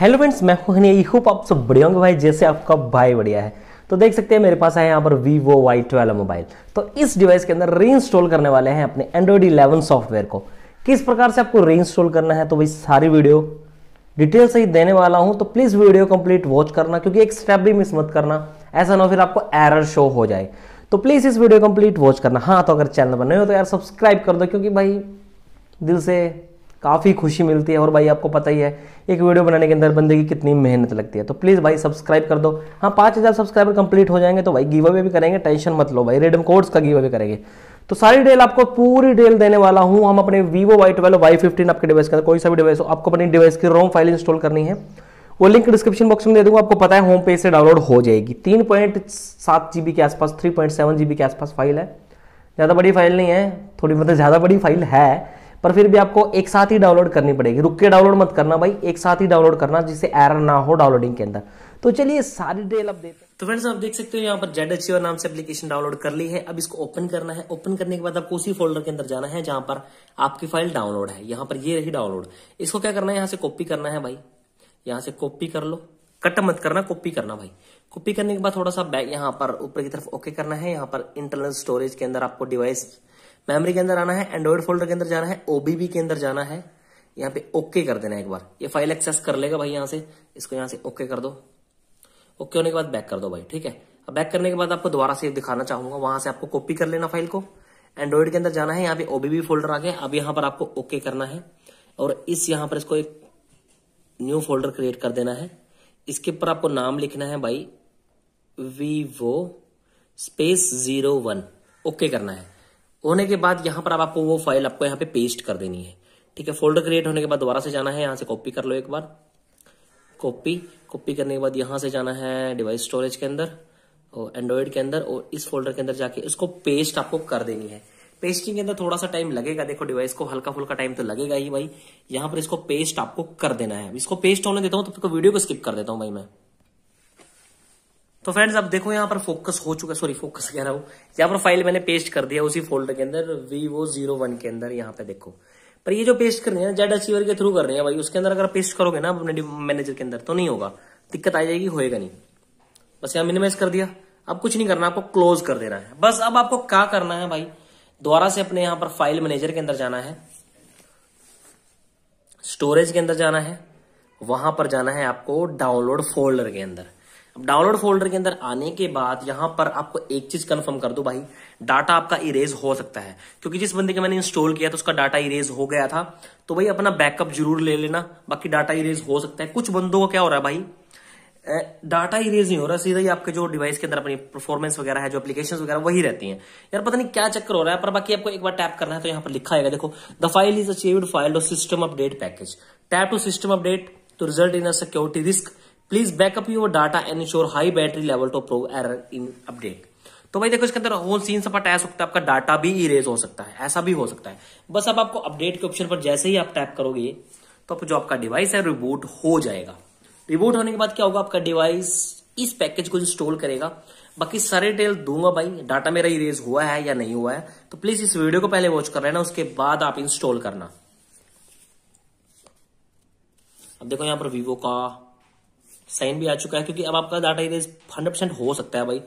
hello friends मैं हूं I hope आप सब बढ़िया होंगे भाई जैसे आपका भाई बढ़िया है तो देख सकते हैं मेरे पास है यहाँ पर vivo y12 ट्वेल्व मोबाइल तो इस डिवाइस के अंदर रीइंस्टॉल करने वाले हैं अपने एंड्रॉयड 11 सॉफ्टवेयर को किस प्रकार से आपको इंस्टॉल करना है तो भाई सारी वीडियो डिटेल से ही देने वाला हूँ तो प्लीज़ वीडियो कंप्लीट वॉच करना क्योंकि एक स्टेप भी मिस मत करना ऐसा ना फिर आपको एरर शो हो जाए तो प्लीज़ इस वीडियो कंप्लीट वॉच करना हाँ तो अगर चैनल पर नहीं हो तो यार सब्सक्राइब कर दो क्योंकि भाई दिल से काफ़ी खुशी मिलती है और भाई आपको पता ही है एक वीडियो बनाने के अंदर बंदे की कितनी मेहनत लगती है तो प्लीज़ भाई सब्सक्राइब कर दो हाँ पाँच हज़ार सब्सक्राइबर कंप्लीट हो जाएंगे तो भाई गिव अवे भी करेंगे टेंशन मत लो भाई रेडम कोड्स का गिव अवे करेंगे तो सारी डेल आपको पूरी डेल देने वाला हूँ हम अपने Vivo Y twelve Y fifteen आपके डिवाइस का कोई सा भी डिवाइस हो आपको अपनी डिवाइस की रोम फाइल इंस्टॉल करनी है वो लिंक डिस्क्रिप्शन बॉक्स में दे दूंगा आपको पता है होम पेज से डाउनलोड हो जाएगी तीन पॉइंट सात जीबी के आसपास थ्री पॉइंट सेवन जीबी के आसपास फाइल है ज़्यादा बड़ी फाइल नहीं है थोड़ी मतलब ज़्यादा बड़ी फाइल है पर फिर भी आपको एक साथ ही डाउनलोड करनी पड़ेगी रुक के डाउनलोड मत करना भाई एक साथ ही डाउनलोड करना जिससे एरर ना हो डाउनलोडिंग के अंदर तो चलिए सारी डिटेल अब देते तो फ्रेंड्स आप देख सकते हो यहाँ पर जेड एच नाम से एप्लीकेशन डाउनलोड कर ली है अब इसको ओपन करना है ओपन करने के बाद आपको उसी फोल्डर के अंदर जाना है जहां पर आपकी फाइल डाउनलोड है यहाँ पर ये रही डाउनलोड इसको क्या करना है यहाँ से कॉपी करना है भाई यहाँ से कॉपी कर लो कट मत करना कॉपी करना भाई कॉपी करने के बाद थोड़ा सा बैक यहाँ पर ऊपर की तरफ ओके करना है यहाँ पर इंटरनल स्टोरेज के अंदर आपको डिवाइस मेमोरी के अंदर आना है एंड्रॉइड फोल्डर के अंदर जाना है ओबीबी के अंदर जाना है यहाँ पे ओके कर देना एक बार ये फाइल एक्सेस कर लेगा भाई यहाँ से इसको यहाँ से ओके कर दो ओके होने के बाद बैक कर दो भाई ठीक है अब बैक करने के बाद आपको दोबारा से दिखाना चाहूंगा वहां से आपको कॉपी कर लेना फाइल को एंड्रॉइड के अंदर जाना है यहाँ पे ओबीबी फोल्डर आ गया अब यहाँ पर आपको ओके करना है और इस यहाँ पर इसको एक न्यू फोल्डर क्रिएट कर देना है इसके ऊपर आपको नाम लिखना है भाई Vivo space zero one okay करना है होने के बाद यहाँ पर आप आपको वो फाइल आपको यहाँ पे पेस्ट कर देनी है ठीक है फोल्डर क्रिएट होने के बाद दोबारा से जाना है यहां से कॉपी कर लो एक बार कॉपी कॉपी करने के बाद यहां से जाना है डिवाइस स्टोरेज के अंदर और एंड्रॉइड के अंदर और इस फोल्डर के अंदर जाके इसको पेस्ट आपको कर देनी है पेस्टिंग के अंदर थोड़ा सा टाइम लगेगा देखो डिवाइस को हल्का फुल्का टाइम तो लगेगा ही भाई यहाँ पर इसको पेस्ट आपको कर देना है इसको पेस्ट होने देता हूँ तो तो वीडियो को स्किप कर देता हूँ भाई मैं तो फ्रेंड्स अब देखो यहाँ पर फोकस हो चुका है सॉरी फोकस कह रहा हूँ यहाँ पर फाइल मैंने पेस्ट कर दिया उसी फोल्डर के अंदर वीवो जीरो वन के अंदर यहाँ पे देखो पर ये जो पेस्ट कर रहे हैं जेड अचीवर के थ्रू कर रहे हैं भाई उसके अंदर अगर पेस्ट करोगे ना अपने मैनेजर के अंदर तो नहीं होगा दिक्कत आ जाएगी होएगा नहीं बस यहाँ मिनिमाइज कर दिया अब कुछ नहीं करना आपको क्लोज कर देना है बस अब आपको क्या करना है भाई दोबारा से अपने यहाँ पर फाइल मैनेजर के अंदर जाना है स्टोरेज के अंदर जाना है वहां पर जाना है आपको डाउनलोड फोल्डर के अंदर अब डाउनलोड फोल्डर के अंदर आने के बाद यहां पर आपको एक चीज कंफर्म कर दो भाई डाटा आपका इरेज हो सकता है क्योंकि जिस बंदे का मैंने इंस्टॉल किया था उसका डाटा इरेज हो गया था तो भाई अपना बैकअप जरूर ले लेना बाकी डाटा इरेज हो सकता है कुछ बंदों का क्या हो रहा है भाई डाटा इरेज नहीं हो रहा सीधा ही आपके जो डिवाइस के अंदर अपनी परफॉर्मेंस वगैरह है जो एप्लीकेशन वगैरह वही रहती हैं यार पता नहीं क्या चक्कर हो रहा है पर बाकी आपको एक बार टैप करना है तो यहाँ पर लिखा है देखो the file is achieved file system update package tap to system update to result in a security risk please backup your data and ensure high battery level to pro uh in update तो भाई देखो इसके अंदर whole scene सब हटाया सकता है आपका डाटा भी इरेज हो सकता है ऐसा भी हो सकता है बस अब आपको अपडेट के ऑप्शन पर जैसे ही आप टैप करोगे तो आप जो आपका डिवाइस है रिबूट हो जाएगा रिबूट होने के बाद क्या होगा आपका डिवाइस इस पैकेज को इंस्टॉल करेगा बाकी सारे डिटेल दूंगा भाई डाटा मेरा इरेज हुआ है या नहीं हुआ है तो प्लीज इस वीडियो को पहले वॉच कर लेना उसके बाद आप इंस्टॉल करना अब देखो यहां पर वीवो का साइन भी आ चुका है क्योंकि अब आपका डाटा इरेज हंड्रेड परसेंट हो सकता है भाई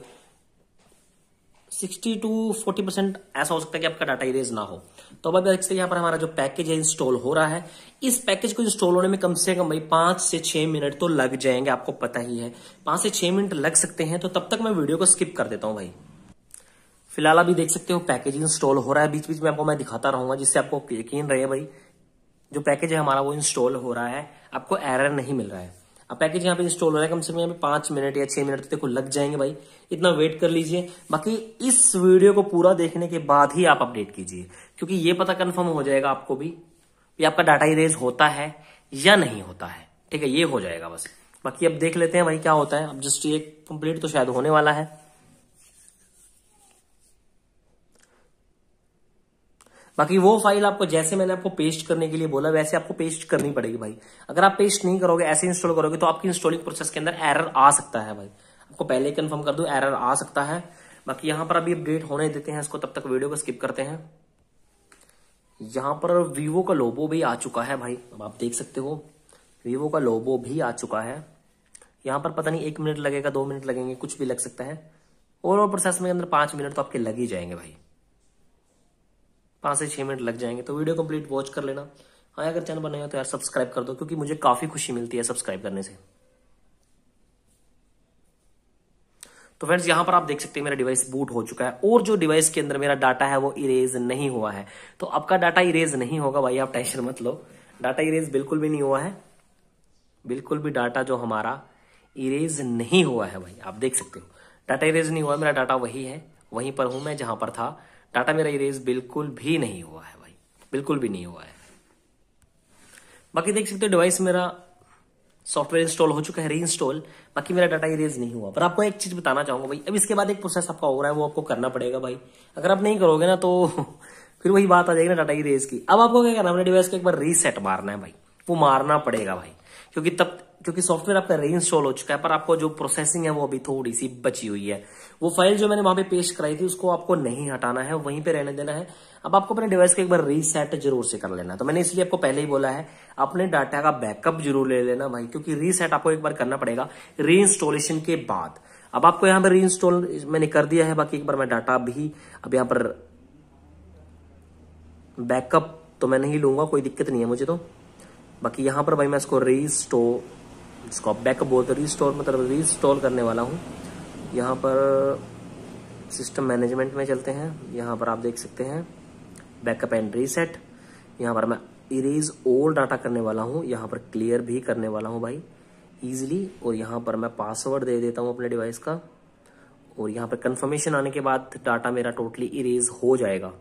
सिक्सटी टू फोर्टी परसेंट ऐसा हो सकता है कि आपका डाटा इरेज ना हो तो अब से यहाँ पर हमारा जो पैकेज है इंस्टॉल हो रहा है इस पैकेज को इंस्टॉल होने में कम से कम भाई पांच से छह मिनट तो लग जाएंगे आपको पता ही है पांच से छह मिनट लग सकते हैं तो तब तक मैं वीडियो को स्किप कर देता हूँ भाई फिलहाल अभी देख सकते हो पैकेज इंस्टॉल हो रहा है बीच बीच में आपको मैं दिखाता रहूंगा जिससे आपको यकीन रहे भाई जो पैकेज है हमारा वो इंस्टॉल हो रहा है आपको एरर नहीं मिल रहा है अब पैकेज यहाँ पे इंस्टॉल हो रहा है कम से कम यहाँ पे पांच मिनट या छह मिनट तक तो लग जाएंगे भाई इतना वेट कर लीजिए बाकी इस वीडियो को पूरा देखने के बाद ही आप अपडेट कीजिए क्योंकि ये पता कन्फर्म हो जाएगा आपको भी कि आपका डाटा इरेज होता है या नहीं होता है ठीक है ये हो जाएगा बस बाकी अब देख लेते हैं भाई क्या होता है अब जस्ट ये कंप्लीट तो शायद होने वाला है बाकी वो फाइल आपको जैसे मैंने आपको पेस्ट करने के लिए बोला वैसे आपको पेस्ट करनी पड़ेगी भाई अगर आप पेस्ट नहीं करोगे ऐसे इंस्टॉल करोगे तो आपकी इंस्टॉलिंग प्रोसेस के अंदर एरर आ सकता है भाई आपको पहले कंफर्म कर दो एरर आ सकता है बाकी यहां पर अभी अपडेट होने देते हैं इसको तब तक वीडियो को स्किप करते हैं यहां पर वीवो का लोबो भी आ चुका है भाई अब आप देख सकते हो वीवो का लोबो भी आ चुका है यहां पर पता नहीं एक मिनट लगेगा दो मिनट लगेंगे कुछ भी लग सकता है ओवरऑल प्रोसेस में अंदर पांच मिनट तो आपके लग ही जाएंगे भाई पांच से छह मिनट लग जाएंगे तो वीडियो कंप्लीट वॉच कर लेना हाँ अगर चैनल बनाए हो तो यार सब्सक्राइब कर दो क्योंकि मुझे काफ़ी खुशी मिलती है सब्सक्राइब करने से तो फ्रेंड्स यहां पर आप देख सकते हैं मेरा डिवाइस बूट हो चुका है और जो डिवाइस के अंदर मेरा डाटा है वो इरेज नहीं हुआ है तो आपका डाटा इरेज नहीं होगा भाई आप टेंशन मत लो डाटा इरेज बिल्कुल भी नहीं हुआ है बिल्कुल भी डाटा जो हमारा इरेज नहीं हुआ है भाई आप देख सकते हो डाटा इरेज नहीं हुआ मेरा डाटा वही है वहीं पर हूं मैं जहां पर था डाटा मेरा इरेज बिल्कुल भी नहीं हुआ है भाई बिल्कुल भी नहीं हुआ है बाकी देख सकते हो डिवाइस मेरा सॉफ्टवेयर इंस्टॉल हो चुका है री इंस्टॉल बाकी मेरा डाटा इरेज नहीं हुआ पर आपको एक चीज बताना चाहूंगा भाई अब इसके बाद एक प्रोसेस आपका हो रहा है वो आपको करना पड़ेगा भाई अगर आप नहीं करोगे ना तो फिर वही बात आ जाएगी ना डाटा इरेज की अब आपको क्या करना है डिवाइस को एक बार रीसेट मारना है भाई वो मारना पड़ेगा भाई क्योंकि तब क्योंकि सॉफ्टवेयर आपका रीइंस्टॉल हो चुका है पर आपको जो प्रोसेसिंग है वो अभी थोड़ी सी बची हुई है वो फाइल जो मैंने वहां पे पेश कराई थी उसको आपको नहीं हटाना है वहीं पे रहने देना है अब आपको अपने डिवाइस का एक बार रीसेट जरूर से कर लेना है तो मैंने इसलिए आपको पहले ही बोला है अपने डाटा का बैकअप जरूर ले लेना भाई क्योंकि रीसेट आपको एक बार करना पड़ेगा री के बाद अब आपको यहां पर री मैंने कर दिया है बाकी एक बार मैं डाटा भी अब यहां पर बैकअप तो मैं नहीं लूंगा कोई दिक्कत नहीं है मुझे तो बाकी यहां पर भाई मैं इसको रीस्टोर इसको आप बैकअप बोलते हैं रीस्टोर मतलब रीस्टॉल करने वाला हूँ यहाँ पर सिस्टम मैनेजमेंट में चलते हैं यहाँ पर आप देख सकते हैं बैकअप एंड रीसेट यहाँ पर मैं इरेज ओल्ड डाटा करने वाला हूँ यहाँ पर क्लियर भी करने वाला हूँ भाई ईजिली और यहाँ पर मैं पासवर्ड दे देता हूँ अपने डिवाइस का और यहाँ पर कंफर्मेशन आने के बाद डाटा मेरा टोटली इरेज हो जाएगा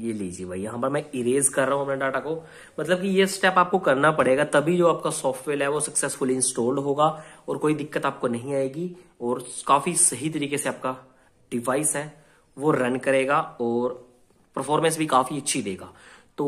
ये लीजिए भाई यहां पर मैं इरेज कर रहा हूँ अपने डाटा को मतलब कि ये स्टेप आपको करना पड़ेगा तभी जो आपका सॉफ्टवेयर है वो सक्सेसफुली इंस्टॉल्ड होगा और कोई दिक्कत आपको नहीं आएगी और काफी सही तरीके से आपका डिवाइस है वो रन करेगा और परफॉर्मेंस भी काफी अच्छी देगा तो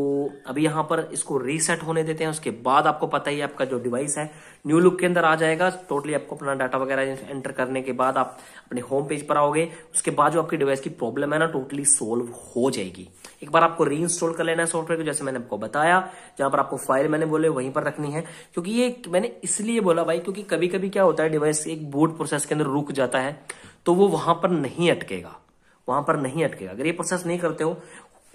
अभी यहां पर इसको रीसेट होने देते हैं उसके बाद आपको पता ही आपका जो डिवाइस है न्यू लुक के अंदर आ जाएगा टोटली आपको अपना डाटा वगैरह एंटर करने के बाद आप अपने होम पेज पर आओगे उसके बाद जो आपकी डिवाइस की प्रॉब्लम है ना टोटली सोल्व हो जाएगी एक बार आपको री इंस्टॉल कर लेना है सॉफ्टवेयर को जैसे मैंने आपको बताया जहां पर आपको फाइल मैंने बोले वहीं पर रखनी है क्योंकि ये मैंने इसलिए बोला भाई क्योंकि कभी कभी क्या होता है डिवाइस एक बोर्ड प्रोसेस के अंदर रुक जाता है तो वो वहां पर नहीं अटकेगा वहां पर नहीं अटकेगा अगर ये प्रोसेस नहीं करते हो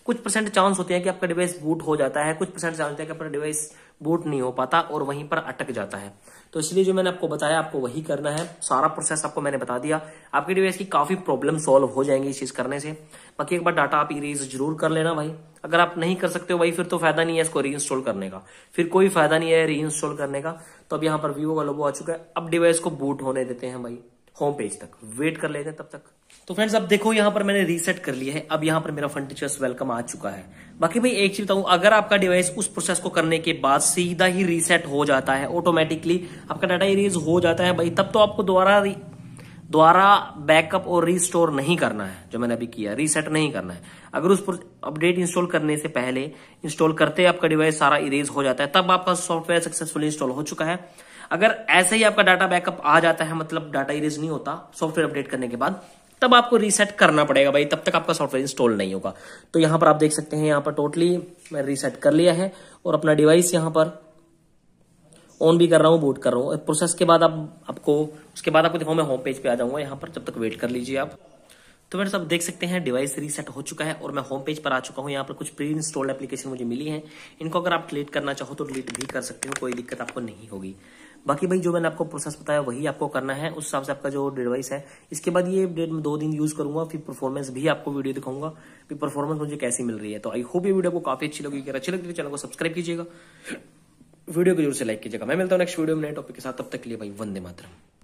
कुछ परसेंट चांस होते हैं कि आपका डिवाइस बूट हो जाता है कुछ परसेंट चांस होते हैं कि आपका डिवाइस बूट नहीं हो पाता और वहीं पर अटक जाता है तो इसलिए जो मैंने आपको बताया आपको वही करना है सारा प्रोसेस आपको मैंने बता दिया आपके डिवाइस की काफी प्रॉब्लम सॉल्व हो जाएंगी इस चीज करने से बाकी एक बार डाटा आप इरेज जरूर कर लेना भाई अगर आप नहीं कर सकते हो भाई फिर तो फायदा नहीं है इसको रीइंस्टॉल करने का फिर कोई फायदा नहीं है रीइंस्टॉल करने का तो अब यहाँ पर वीवो का लोगो आ चुका है अब डिवाइस को बूट होने देते हैं भाई होम पेज तक वेट कर लेते हैं तब तक तो फ्रेंड्स अब देखो यहाँ पर मैंने रीसेट कर लिया है अब यहाँ पर मेरा फन टीचर्स वेलकम आ चुका है बाकी भाई एक चीज बताऊं अगर आपका डिवाइस उस प्रोसेस को करने के बाद सीधा ही रीसेट हो जाता है ऑटोमेटिकली आपका डाटा इरेज हो जाता है भाई तब तो आपको दोबारा दोबारा बैकअप और रिस्टोर नहीं करना है जो मैंने अभी किया रीसेट नहीं करना है अगर उस अपडेट इंस्टॉल करने से पहले इंस्टॉल करते आपका डिवाइस सारा इरेज हो जाता है तब आपका सॉफ्टवेयर सक्सेसफुल इंस्टॉल हो चुका है अगर ऐसे ही आपका डाटा बैकअप आ जाता है मतलब डाटा इरेज नहीं होता सॉफ्टवेयर अपडेट करने के बाद तब आपको रीसेट करना पड़ेगा भाई तब तक आपका सॉफ्टवेयर इंस्टॉल नहीं होगा तो यहां पर आप देख सकते हैं यहाँ पर टोटली मैं रीसेट कर लिया है और अपना डिवाइस यहां पर ऑन भी कर रहा हूं बूट कर रहा हूं प्रोसेस के बाद आप आपको उसके बाद आपको दिखाऊँ मैं होम पेज पे आ जाऊंगा यहाँ पर जब तक वेट कर लीजिए आप तो मेरे सब देख सकते हैं डिवाइस रीसेट हो चुका है और मैं होम पेज पर आ चुका हूँ यहाँ पर कुछ प्री इंस्टॉल्ड एप्लीकेशन मुझे मिली है इनको अगर आप डिलीट करना चाहो तो डिलीट भी कर सकते हो कोई दिक्कत आपको नहीं होगी बाकी भाई जो मैंने आपको प्रोसेस बताया वही आपको करना है उस हिसाब से आपका जो डिवाइस है इसके बाद ये अपडेट दो दिन यूज करूंगा फिर परफॉर्मेंस भी आपको वीडियो दिखाऊंगा फिर परफॉर्मेंस मुझे कैसी मिल रही है तो आई होप ये वीडियो को काफी अच्छी लगी अगर अच्छी लगती है तो चैनल को सब्सक्राइब कीजिएगा वीडियो को जरूर से लाइक कीजिएगा मैं मिलता हूँ नेक्स्ट वीडियो में नए टॉपिक के साथ तब तक के लिए भाई वंदे मातरम